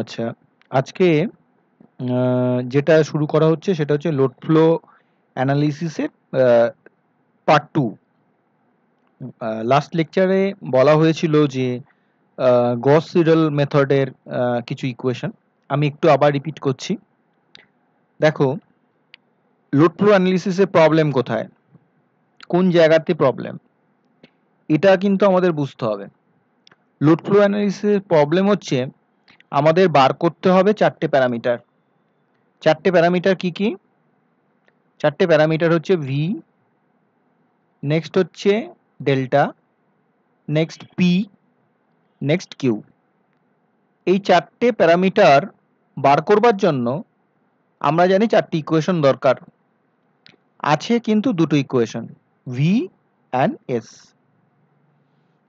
আচ্ছা আজকে যেটা শুরু করা হচ্ছে সেটা হচ্ছে লোড ফ্লো অ্যানালিসিসের পার্ট টু লাস্ট লেকচারে বলা হয়েছিল যে গস সিডল মেথডের কিছু ইকুয়েশন আমি একটু আবার রিপিট করছি দেখো লোড ফ্লো অ্যানালিসিসের প্রবলেম কোথায় কোন জায়গাতে প্রবলেম এটা কিন্তু আমাদের বুঝতে হবে লোড ফ্লো অ্যানালিসিসের প্রবলেম হচ্ছে আমাদের বার করতে হবে চারটে প্যারামিটার চারটে প্যারামিটার কি কি চারটে প্যারামিটার হচ্ছে ভি নেক্সট হচ্ছে delta next P next Q এই চারটে প্যারামিটার বার করবার জন্য আমরা জানি চারটি ইকুয়েশন দরকার আছে কিন্তু দুটো ইকুয়েশন ভি অ্যান্ড এস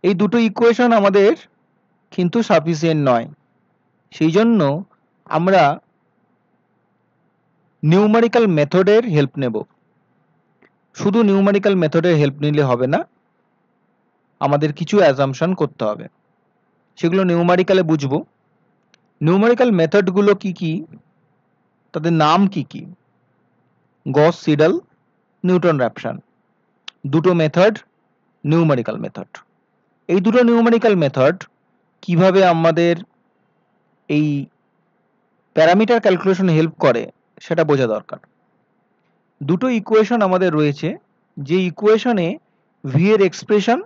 এই দুটো ইকুয়েশন আমাদের কিন্তু সাফিসিয়েন্ট নয় সেই জন্য আমরা নিউমারিক্যাল মেথডের হেল্প নেব শুধু নিউমারিক্যাল মেথডের হেল্প নিলে হবে না আমাদের কিছু অ্যাজামশন করতে হবে সেগুলো নিউমারিক্যালে বুঝবো নিউমারিক্যাল মেথডগুলো কি কি তাদের নাম কি কি গস সিডাল নিউটন র্যাপশান দুটো মেথড নিউমারিক্যাল মেথড এই দুটো নিউমারিক্যাল মেথড কিভাবে আমাদের এই প্যারামিটার ক্যালকুলেশন হেল্প করে সেটা বোঝা দরকার দুটো ইকুয়েশন আমাদের রয়েছে যে ইকুয়েশনে ভি এর এক্সপ্রেশন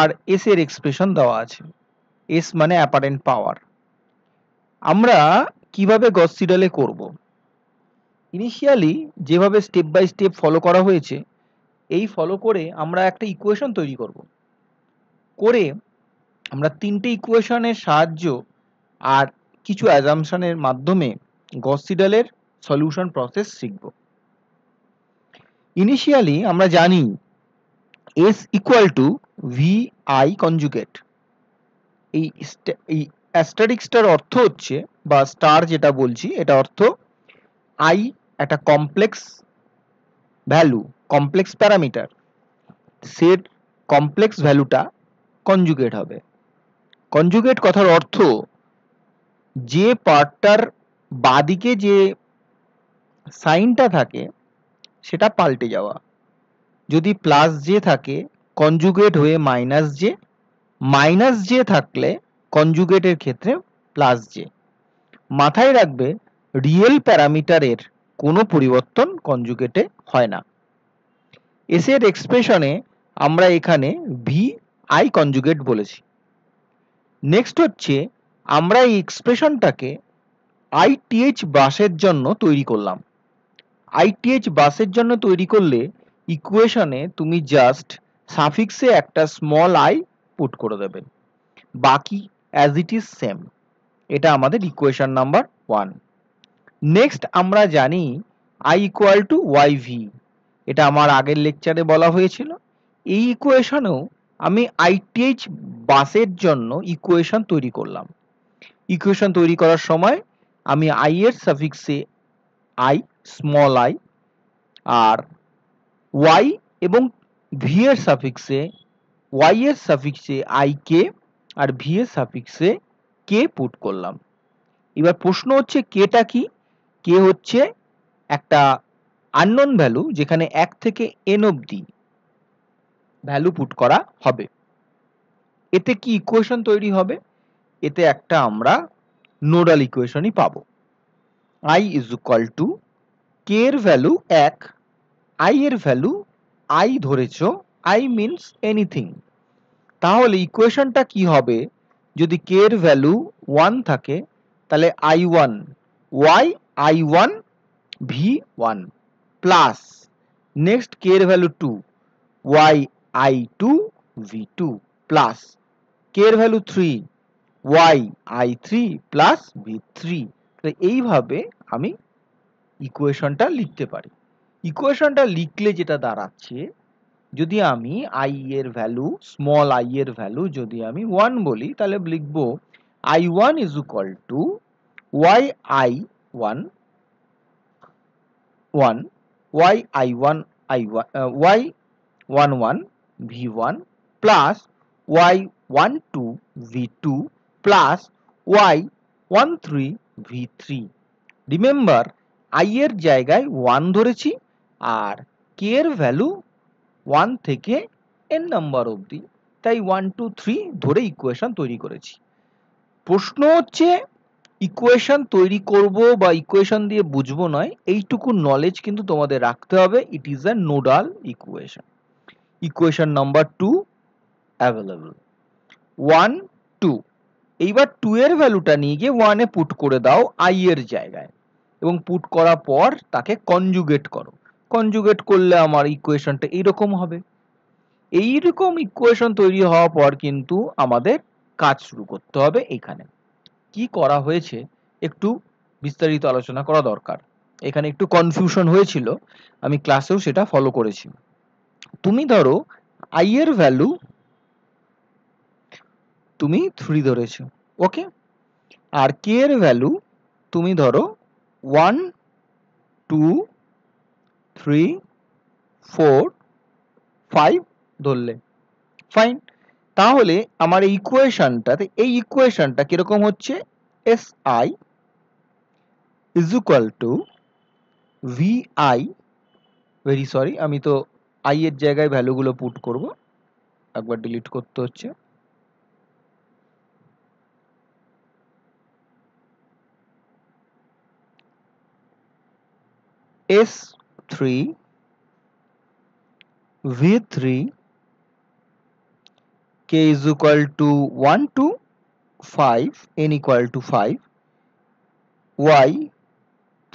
আর এস এর এক্সপ্রেশন দেওয়া আছে এস মানে অ্যাপারেন্ট পাওয়ার আমরা কিভাবে গস সিডালে করব ইনিশিয়ালি যেভাবে স্টেপ বাই স্টেপ ফলো করা হয়েছে এই ফলো করে আমরা একটা ইকুয়েশন তৈরি করব করে আমরা তিনটে ইকুয়েশনের সাহায্য আর কিছু অ্যাজামশানের মাধ্যমে গসিডালের সলিউশন প্রসেস শিখব ইনিশিয়ালি আমরা জানি S equal to V I conjugate এই এই অ্যাস্টারিক্সটার অর্থ হচ্ছে বা স্টার যেটা বলছি এটা অর্থ আই একটা complex value complex parameter set complex ভ্যালুটা কনজুগেট হবে কনজুগেট কথার অর্থ যে পার্টটার বাদিকে যে সাইনটা থাকে সেটা পাল্টে যাওয়া যদি প্লাস জে থাকে কনজুগেট হয়ে মাইনাস জে মাইনাস জে থাকলে কনজুগেটের ক্ষেত্রে প্লাস জে মাথায় রাখবে রিয়েল প্যারামিটারের কোনো পরিবর্তন কনজুগেটে হয় না এসের এক্সপ্রেশনে আমরা এখানে ভি আই কনজুগেট বলেছি নেক্সট হচ্ছে আমরা এই এক্সপ্রেশনটাকে আইটিএইচ বাসের জন্য তৈরি করলাম আইটিএইচ বাসের জন্য তৈরি করলে ইকুয়েশনে তুমি জাস্ট সাফিক্সে একটা স্মল আই পুট করে দেবে বাকি অ্যাজ ইট ইজ সেম এটা আমাদের ইকুয়েশন নাম্বার ওয়ান নেক্সট আমরা জানি I equal to Y V এটা আমার আগের লেকচারে বলা হয়েছিল এই ইকুয়েশনেও আমি আইটিএইচ বাসের জন্য ইকুয়েশন তৈরি করলাম ইকুয়েশন তৈরি করার সময় আমি আই এর সাফিক্সে আই স্মল আই আর ওয়াই এবং ভি এর সাফিক্সে ওয়াই এর সাফিক্সে আই কে আর ভি এর সাফিক্সে কে পুট করলাম এবার প্রশ্ন হচ্ছে কেটা কি কে হচ্ছে একটা আননোন ভ্যালু যেখানে এক থেকে এন অবধি ভ্যালু পুট করা হবে এতে কি ইকুয়েশন তৈরি হবে এতে একটা আমরা নোডাল ইকুয়েশনই পাবো I is equal to K এর ভ্যালু এক আই এর ভ্যালু আই ধরেছ আই মিনস এনিথিং তাহলে ইকুয়েশনটা কি হবে যদি কে এর ভ্যালু ওয়ান থাকে তাহলে I one Y I one V one plus next K এর value two Y I two V two plus K এর value three Y I three plus B three তাহলে এইভাবে আমি ইকুয়েশনটা লিখতে পারি ইকুয়েশনটা লিখলে যেটা দাঁড়াচ্ছে যদি আমি আই এর ভ্যালু স্মল আই এর ভ্যালু যদি আমি ওয়ান বলি তাহলে লিখব I one equal to to Y I one one Y I one I Y one one V one plus Y one two V two plus y13v3 remember i এর জায়গায় one ধরেছি আর k এর value one থেকে n number অবধি তাই one two three ধরে equation তৈরি করেছি প্রশ্ন হচ্ছে ইকুয়েশন তৈরি করব বা ইকুয়েশন দিয়ে বুঝবো নয় এইটুকু নলেজ কিন্তু তোমাদের রাখতে হবে it is a nodal equation equation number two available one two এইবার টু এর ভ্যালুটা নিয়ে গিয়ে ওয়ানে পুট করে দাও আই এর জায়গায় এবং পুট করার পর তাকে কনজুগেট করো কনজুগেট করলে আমার ইকুয়েশনটা এইরকম হবে এইরকম ইকুয়েশন তৈরি হওয়ার পর কিন্তু আমাদের কাজ শুরু করতে হবে এখানে কি করা হয়েছে একটু বিস্তারিত আলোচনা করা দরকার এখানে একটু কনফিউশন হয়েছিল আমি ক্লাসেও সেটা ফলো করেছি তুমি ধরো আই এর ভ্যালু তুমি থ্রি ধরেছো ওকে আর কে এর ভ্যালু তুমি ধরো one two three four five ধরলে ফাইন তাহলে আমার এই ইকুয়েশনটাতে এই ইকুয়েশনটা কিরকম হচ্ছে S I is equal to V I very sorry আমি তো আই এর জায়গায় ভ্যালুগুলো পুট করব একবার ডিলিট করতে হচ্ছে S3 V3 k is equal to 1 to 5 n equal to 5 y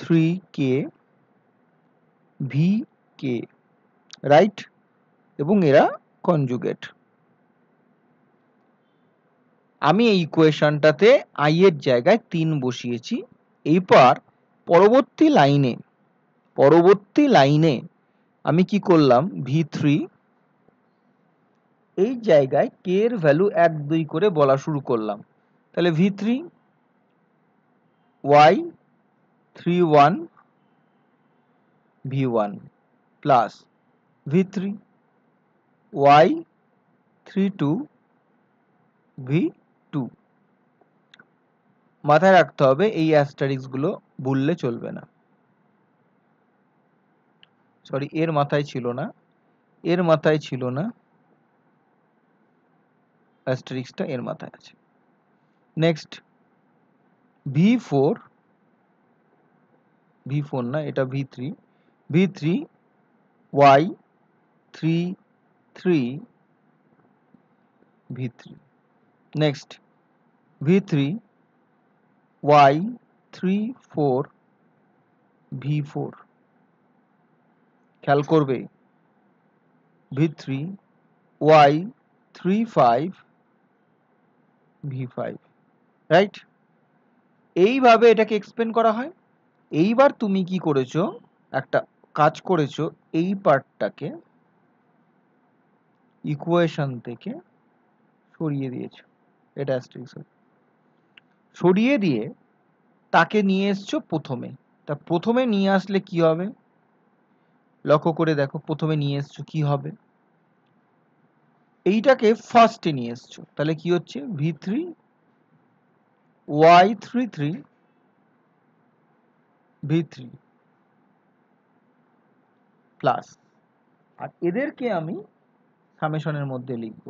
3k vk right এবং এরা কনজুগেট আমি এই ইকুয়েশনটাতে আই এর জায়গায় তিন বসিয়েছি এইবার পরবর্তী লাইনে পরবর্তী লাইনে আমি কি করলাম ভি থ্রি এই জায়গায় কে এর ভ্যালু এক দুই করে বলা শুরু করলাম তাহলে V three Y three one V one plus V three Y three two V two মাথায় রাখতে হবে এই অ্যাস্টারিক্সগুলো ভুললে চলবে না সরি এর মাথায় ছিল না এর মাথায় ছিল না অ্যাস্ট্রিক্সটা এর মাথায় আছে next V four V four না এটা V three V three Y three three V three next V three Y three four V four খেয়াল করবে V three Y three five V five right এইভাবে এটাকে এক্সপ্লেন করা হয় এইবার তুমি কি করেছো একটা কাজ করেছো এই পার্টটাকে ইকুয়েশন থেকে সরিয়ে দিয়েছো এটা অ্যাস্ট্রিক্স সরিয়ে দিয়ে তাকে নিয়ে এসছো প্রথমে তা প্রথমে নিয়ে আসলে কি হবে লক্ষ্য করে দেখো প্রথমে নিয়ে এসছো কি হবে এইটাকে ফার্স্টে নিয়ে এসছো তাহলে কি হচ্ছে V three Y three three V three plus আর এদেরকে আমি সামেশনের মধ্যে লিখব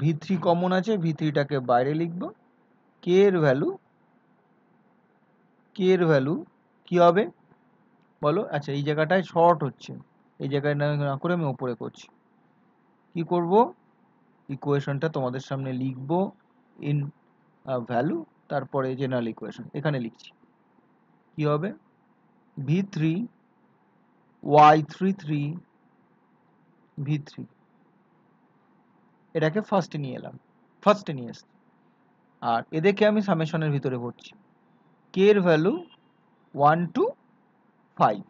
ভি থ্রি কমন আছে ভি থ্রিটাকে বাইরে লিখব কে এর ভ্যালু কে এর ভ্যালু কি হবে বলো আচ্ছা এই জায়গাটায় শর্ট হচ্ছে এই জায়গায় না করে আমি ওপরে করছি কি করব ইকুয়েশনটা তোমাদের সামনে লিখব ইন ভ্যালু তারপরে জেনারেল ইকুয়েশন এখানে লিখছি কি হবে V three Y three three V three এটাকে ফার্স্টে নিয়ে এলাম ফার্স্টে নিয়ে এসছি আর এদেরকে আমি সামেশনের ভিতরে ভরছি কে এর ভ্যালু ওয়ান টু ফাইভ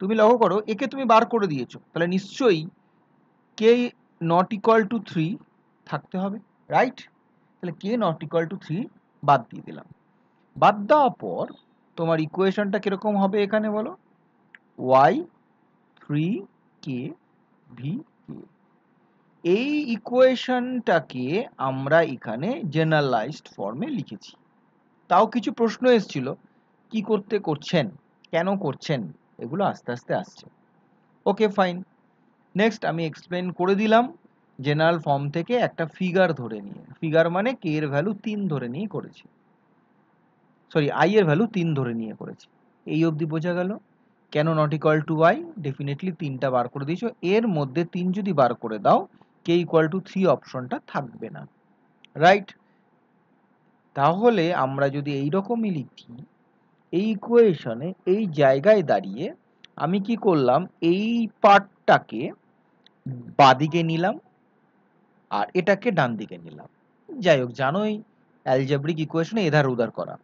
তুমি লক্ষ্য করো একে তুমি বার করে দিয়েছো তাহলে নিশ্চয়ই K not equal to three থাকতে হবে রাইট তাহলে K not equal to three বাদ দিয়ে দিলাম বাদ দেওয়ার পর তোমার ইকুয়েশনটা কীরকম হবে এখানে বলো Y three K V K এই ইকুয়েশনটাকে আমরা এখানে জেনারেলাইজড ফর্মে লিখেছি তাও কিছু প্রশ্ন এসেছিল কি করতে করছেন কেন করছেন এগুলো আস্তে আস্তে আসছে ওকে ফাইন নেক্সট আমি এক্সপ্লেন করে দিলাম জেনারেল ফর্ম থেকে একটা ফিগার ধরে নিয়ে ফিগার মানে কে এর ভ্যালু তিন ধরে নিয়ে করেছি সরি আই এর ভ্যালু তিন ধরে নিয়ে করেছি এই অবধি বোঝা গেল কেন not equal to I definitely তিনটা বার করে দিয়েছ এর মধ্যে তিন যদি বার করে দাও কে ইকুয়াল টু থ্রি অপশনটা থাকবে না রাইট তাহলে আমরা যদি এইরকমই লিখি এই ইকুয়েশনে এই জায়গায় দাঁড়িয়ে আমি কি করলাম এই পার্টটাকে বাদিকে নিলাম আর এটাকে ডান দিকে নিলাম যাই হোক জানোই অ্যালজেব্রিক ইকুয়েশনে এধার উধার করা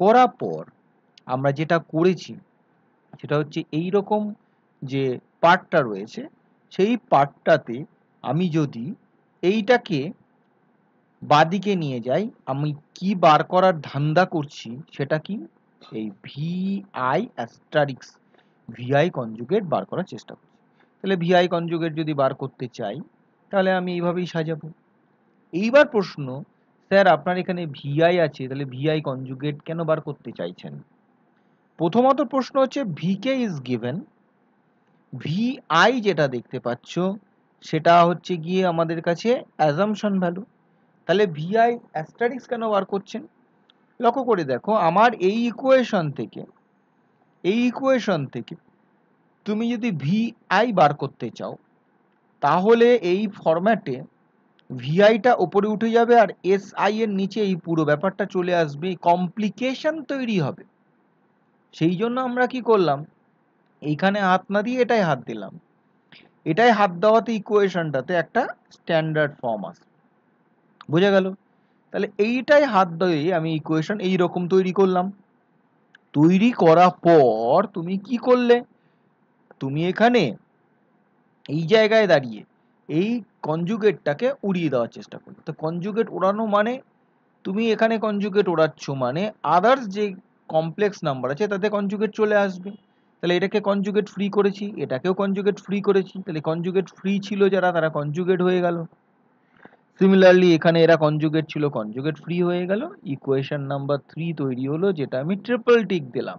করার পর আমরা যেটা করেছি সেটা হচ্ছে এই রকম যে পার্টটা রয়েছে সেই পার্টটাতে আমি যদি এইটাকে বাদিকে নিয়ে যাই আমি কি বার করার ধান্দা করছি সেটা কি এই ভিআই অ্যাস্টারিক্স ভিআই কনজুগেট বার করার চেষ্টা করছি তাহলে ভিআই কনজুগেট যদি বার করতে চাই তাহলে আমি এইভাবেই সাজাবো এইবার প্রশ্ন স্যার আপনার এখানে ভিআই আছে তাহলে ভিআই কনজুগেট কেন বার করতে চাইছেন প্রথমত প্রশ্ন হচ্ছে ভিকে ইজ গিভেন ভিআই যেটা দেখতে পাচ্ছ সেটা হচ্ছে গিয়ে আমাদের কাছে অ্যাজামশন ভ্যালু তাহলে ভিআই অ্যাস্টারিক্স কেন বার করছেন লক্ষ্য করে দেখো আমার এই ইকুয়েশন থেকে এই ইকুয়েশন থেকে তুমি যদি ভি আই বার করতে চাও তাহলে এই ফরম্যাটে ভিআইটা ওপরে উঠে যাবে আর এস আই এর নিচে এই পুরো ব্যাপারটা চলে আসবে কমপ্লিকেশন তৈরি হবে সেই জন্য আমরা কি করলাম এইখানে হাত না দিয়ে এটাই হাত দিলাম এটাই হাত দেওয়াতে ইকুয়েশনটাতে একটা স্ট্যান্ডার্ড ফর্ম আসবে বোঝা গেল তাহলে এইটাই হাত দিয়ে আমি ইকুয়েশন এই রকম তৈরি করলাম তৈরি করার পর তুমি কি করলে তুমি এখানে এই জায়গায় দাঁড়িয়ে এই কনজুগেটটাকে উড়িয়ে দেওয়ার চেষ্টা করলে তো কনজুগেট ওড়ানো মানে তুমি এখানে কনজুগেট ওড়াচ্ছ মানে আদার্স যে কমপ্লেক্স নাম্বার আছে তাতে কনজুগেট চলে আসবে তাহলে এটাকে কনজুগেট ফ্রি করেছি এটাকেও কনজুগেট ফ্রি করেছি তাহলে কনজুগেট ফ্রি ছিল যারা তারা কনজুগেট হয়ে গেল সিমিলারলি এখানে এরা কনজুগেট ছিল কনজুগেট ফ্রি হয়ে গেল ইকুয়েশন নাম্বার থ্রি তৈরি হলো যেটা আমি ট্রিপল টিক দিলাম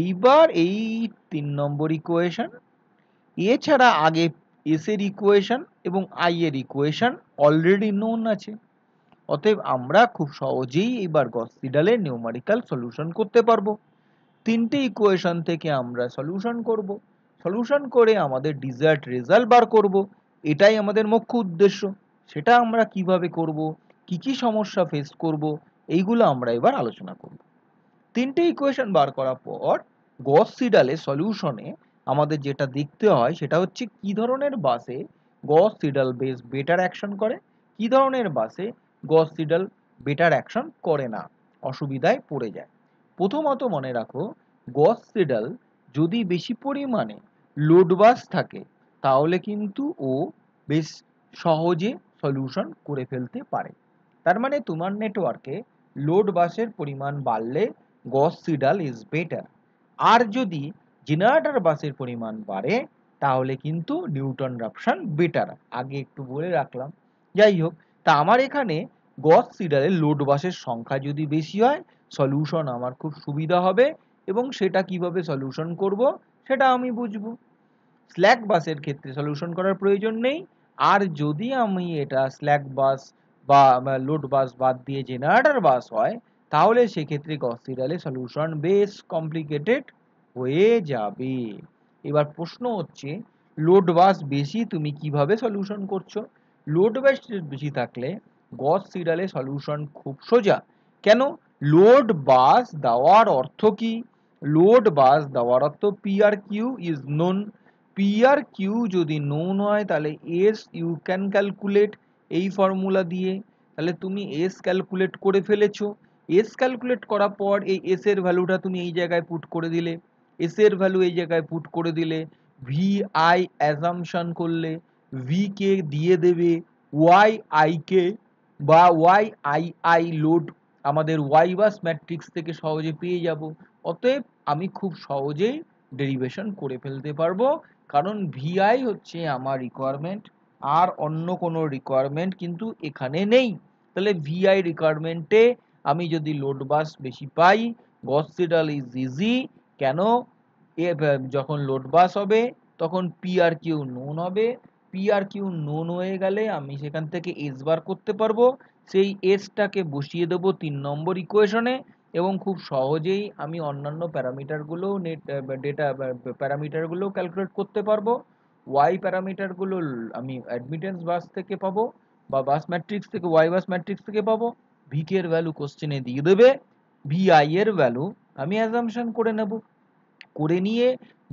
এইবার এই তিন নম্বর ইকুয়েশন এছাড়া আগে এস এর ইকুয়েশন এবং আই এর ইকুয়েশন অলরেডি নোন আছে অতএব আমরা খুব সহজেই এবার গসিডালের নিউমারিক্যাল সলিউশন করতে পারবো তিনটে ইকুয়েশন থেকে আমরা সলিউশন করব সলিউশন করে আমাদের ডিজার্ট রেজাল্ট বার করব এটাই আমাদের মুখ্য উদ্দেশ্য সেটা আমরা কিভাবে করব কি কি সমস্যা ফেস করব এইগুলো আমরা এবার আলোচনা করব তিনটে ইকুয়েশন বার করার পর গস সিডালে সলিউশনে আমাদের যেটা দেখতে হয় সেটা হচ্ছে কি ধরনের বাসে Gauss Seidel base better action করে কি ধরনের বাসে গস সিডাল বেটার অ্যাকশন করে না অসুবিধায় পড়ে যায় প্রথমত মনে রাখো গস সিডাল যদি বেশি পরিমাণে লোড বাস থাকে তাহলে কিন্তু ও বেশ সহজে সলিউশন করে ফেলতে পারে তার মানে তোমার নেটওয়ার্কে লোড বাসের পরিমাণ বাড়লে গস সিডাল ইজ বেটার আর যদি জেনারেটর বাসের পরিমাণ বাড়ে তাহলে কিন্তু নিউটন রাপশন বেটার আগে একটু বলে রাখলাম যাই হোক তা আমার এখানে গস সিডালের লোড বাসের সংখ্যা যদি বেশি হয় সলিউশন আমার খুব সুবিধা হবে এবং সেটা কিভাবে সলিউশন করব সেটা আমি বুঝব স্ল্যাক বাসের ক্ষেত্রে সলিউশন করার প্রয়োজন নেই আর যদি আমি এটা স্ল্যাক বাস বা লোড বাস বাদ দিয়ে জেনারেটর বাস হয় তাহলে সেক্ষেত্রে গসিডালে সলিউশন বেশ কমপ্লিকেটেড হয়ে যাবে এবার প্রশ্ন হচ্ছে লোড বাস বেশি তুমি কিভাবে সলিউশন করছো লোড বাস বেশি থাকলে গস সিডালে সলিউশন খুব সোজা কেন লোড বাস দেওয়ার অর্থ কি লোড বাস দেওয়ার অর্থ পি আর কিউ ইজ নোন পিআর কিউ যদি নো হয় তাহলে এস ইউ ক্যান ক্যালকুলেট এই ফর্মুলা দিয়ে তাহলে তুমি এস ক্যালকুলেট করে ফেলেছো এস ক্যালকুলেট করার পর এই এস এর ভ্যালুটা তুমি এই জায়গায় পুট করে দিলে এস এর ভ্যালু এই জায়গায় পুট করে দিলে ভি আই অ্যাজামশন করলে ভি কে দিয়ে দেবে ওয়াই আই কে বা ওয়াই আই আই লোড আমাদের ওয়াই বাস ম্যাট্রিক্স থেকে সহজে পেয়ে যাব অতএব আমি খুব সহজেই ডেরিভেশন করে ফেলতে পারবো কারণ ভিআই হচ্ছে আমার রিকোয়ারমেন্ট আর অন্য কোনো রিকোয়ারমেন্ট কিন্তু এখানে নেই তাহলে ভিআই রিকোয়ারমেন্টে আমি যদি লোড বাস বেশি পাই গসিডাল ইজ ইজি কেন এ যখন লোড বাস হবে তখন পিআর কিউ নোন হবে পিআর কিউ নোন হয়ে গেলে আমি সেখান থেকে এস বার করতে পারবো সেই এসটাকে বসিয়ে দেবো তিন নম্বর ইকুয়েশনে এবং খুব সহজেই আমি অন্যান্য প্যারামিটারগুলোও নেট ডেটা প্যারামিটারগুলোও ক্যালকুলেট করতে পারবো ওয়াই প্যারামিটারগুলো আমি অ্যাডমিটেন্স বাস থেকে পাবো বা বাস ম্যাট্রিক্স থেকে ওয়াই বাস ম্যাট্রিক্স থেকে পাবো ভিকে এর ভ্যালু কোশ্চেনে দিয়ে দেবে ভিআই এর ভ্যালু আমি অ্যাজামশন করে নেব করে নিয়ে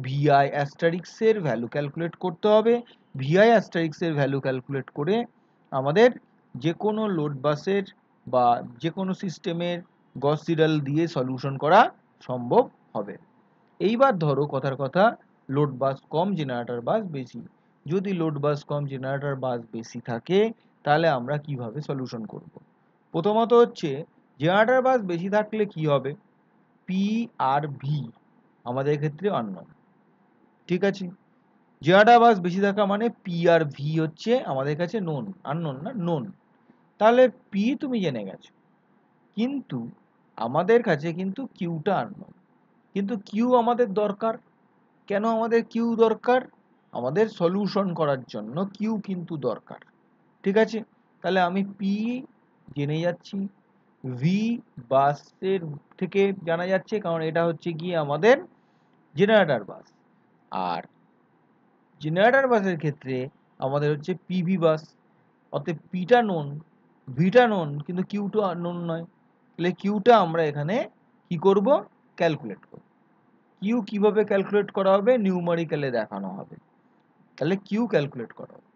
ভিআই অ্যাস্টারিক্সের ভ্যালু ক্যালকুলেট করতে হবে ভিআই অ্যাস্টারিক্সের ভ্যালু ক্যালকুলেট করে আমাদের যে কোনো লোড বাসের বা যে কোনো সিস্টেমের গস সিডাল দিয়ে সলিউশন করা সম্ভব হবে এইবার ধরো কথার কথা লোড বাস কম জেনারেটর বাস বেশি যদি লোড বাস কম জেনারেটর বাস বেশি থাকে তাহলে আমরা কিভাবে সলিউশন করব। প্রথমত হচ্ছে জেনারেটর বাস বেশি থাকলে কি হবে পি আর ভি আমাদের ক্ষেত্রে অন্য ঠিক আছে জেনারেটর বাস বেশি থাকা মানে পি আর ভি হচ্ছে আমাদের কাছে নোন নোন না নোন তাহলে পি তুমি জেনে গেছো কিন্তু আমাদের কাছে কিন্তু কিউটা আর কিন্তু কিউ আমাদের দরকার কেন আমাদের কিউ দরকার আমাদের সলিউশন করার জন্য কিউ কিন্তু দরকার ঠিক আছে তাহলে আমি পি জেনে যাচ্ছি ভি বাসের থেকে জানা যাচ্ছে কারণ এটা হচ্ছে গিয়ে আমাদের জেনারেটার বাস আর জেনারেটার বাসের ক্ষেত্রে আমাদের হচ্ছে পিভি বাস অতএব পিটা নন ভিটা নন কিন্তু কিউটা নোন নয় তাহলে কিউটা আমরা এখানে কি করব ক্যালকুলেট করব কিউ কিভাবে ক্যালকুলেট করা হবে নিউমারিক্যালে দেখানো হবে তাহলে কিউ ক্যালকুলেট করা হবে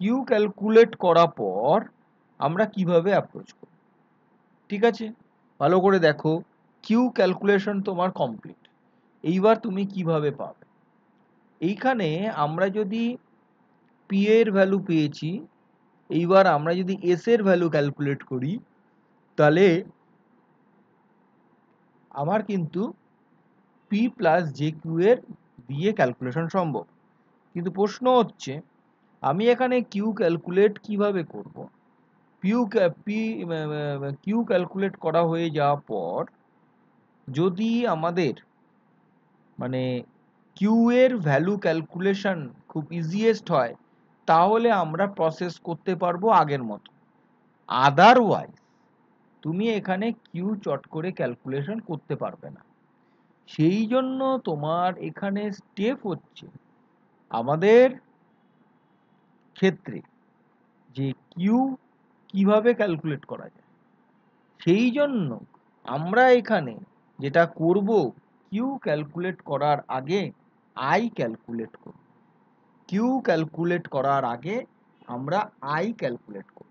কিউ ক্যালকুলেট করার পর আমরা কিভাবে অ্যাপ্রোচ করব ঠিক আছে ভালো করে দেখো কিউ ক্যালকুলেশন তোমার কমপ্লিট এইবার তুমি কিভাবে পাবে এইখানে আমরা যদি পি এর ভ্যালু পেয়েছি এইবার আমরা যদি এস এর ভ্যালু ক্যালকুলেট করি তাহলে আমার কিন্তু পি প্লাস জে কিউ এর দিয়ে ক্যালকুলেশন সম্ভব কিন্তু প্রশ্ন হচ্ছে আমি এখানে কিউ ক্যালকুলেট কিভাবে করব পিউ পি কিউ ক্যালকুলেট করা হয়ে যাওয়ার পর যদি আমাদের মানে কিউ এর ভ্যালু ক্যালকুলেশন খুব ইজিয়েস্ট হয় তাহলে আমরা প্রসেস করতে পারবো আগের মতো আদারওয়াইজ তুমি এখানে কিউ চট করে ক্যালকুলেশন করতে পারবে না সেই জন্য তোমার এখানে স্টেপ হচ্ছে আমাদের ক্ষেত্রে যে কিউ কিভাবে ক্যালকুলেট করা যায় সেই জন্য আমরা এখানে যেটা করব কিউ ক্যালকুলেট করার আগে আই ক্যালকুলেট করব কিউ ক্যালকুলেট করার আগে আমরা আই ক্যালকুলেট করব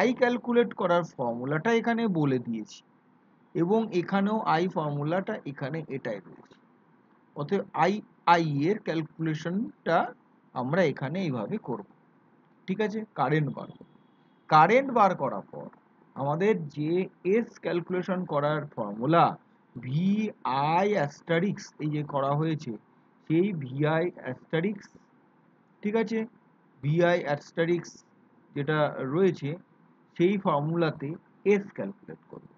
আই ক্যালকুলেট করার ফর্মুলাটা এখানে বলে দিয়েছি এবং এখানেও আই ফর্মুলাটা এখানে এটাই রয়েছে অতএব আই আই এর ক্যালকুলেশনটা আমরা এখানে এইভাবে করব ঠিক আছে কারেন্ট বার কারেন্ট বার করার পর আমাদের যে এস ক্যালকুলেশন করার ফর্মুলা ভি আই অ্যাস্টারিক্স এই যে করা হয়েছে সেই ভি আই অ্যাস্টারিক্স ঠিক আছে ভি আই অ্যাস্টারিক্স যেটা রয়েছে সেই ফর্মুলাতে এস ক্যালকুলেট করব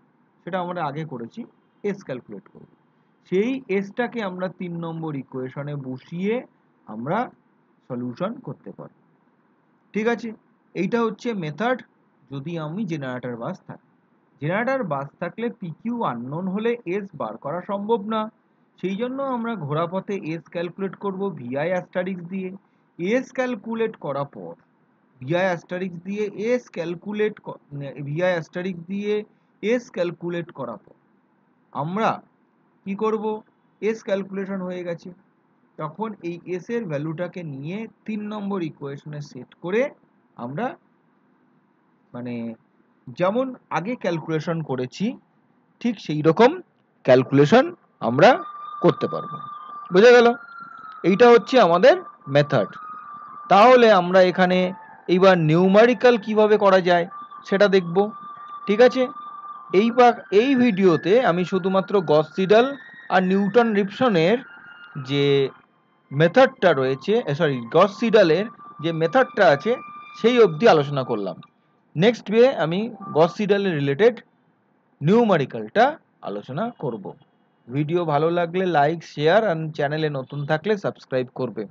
সেটা আমরা আগে করেছি এস ক্যালকুলেট করব সেই এসটাকে আমরা তিন নম্বর ইকুয়েশনে বসিয়ে আমরা সলিউশন করতে পারব ঠিক আছে এইটা হচ্ছে মেথড যদি আমি জেনারেটর বাস থাকি জেনারেটর বাস থাকলে পিকিউ আননোন হলে এস বার করা সম্ভব না সেই জন্য আমরা ঘোরাপথে এস ক্যালকুলেট করব ভিআই অ্যাস্টারিক্স দিয়ে এস ক্যালকুলেট করা পর ভিআই অ্যাস্টারিক্স দিয়ে এস ক্যালকুলেট ভিআই অ্যাস্টারিক্স দিয়ে এস ক্যালকুলেট করা আমরা কি করব এস ক্যালকুলেশন হয়ে গেছে তখন এই এস এর ভ্যালুটাকে নিয়ে তিন নম্বর ইকুয়েশনে সেট করে আমরা মানে যেমন আগে ক্যালকুলেশন করেছি ঠিক সেই রকম ক্যালকুলেশন আমরা করতে পারব বোঝা গেল এইটা হচ্ছে আমাদের মেথড তাহলে আমরা এখানে এইবার নিউমারিক্যাল কিভাবে করা যায় সেটা দেখব ঠিক আছে এইবার এই ভিডিওতে আমি শুধুমাত্র গসিডাল আর নিউটন রিপসনের যে মেথডটা রয়েছে সরি গসিডালের যে মেথডটা আছে সেই অবধি আলোচনা করলাম নেক্সট ডে আমি গসিডালের রিলেটেড নিউমারিক্যালটা আলোচনা করব ভিডিও ভালো লাগলে লাইক শেয়ার অ্যান্ড চ্যানেলে নতুন থাকলে সাবস্ক্রাইব করবে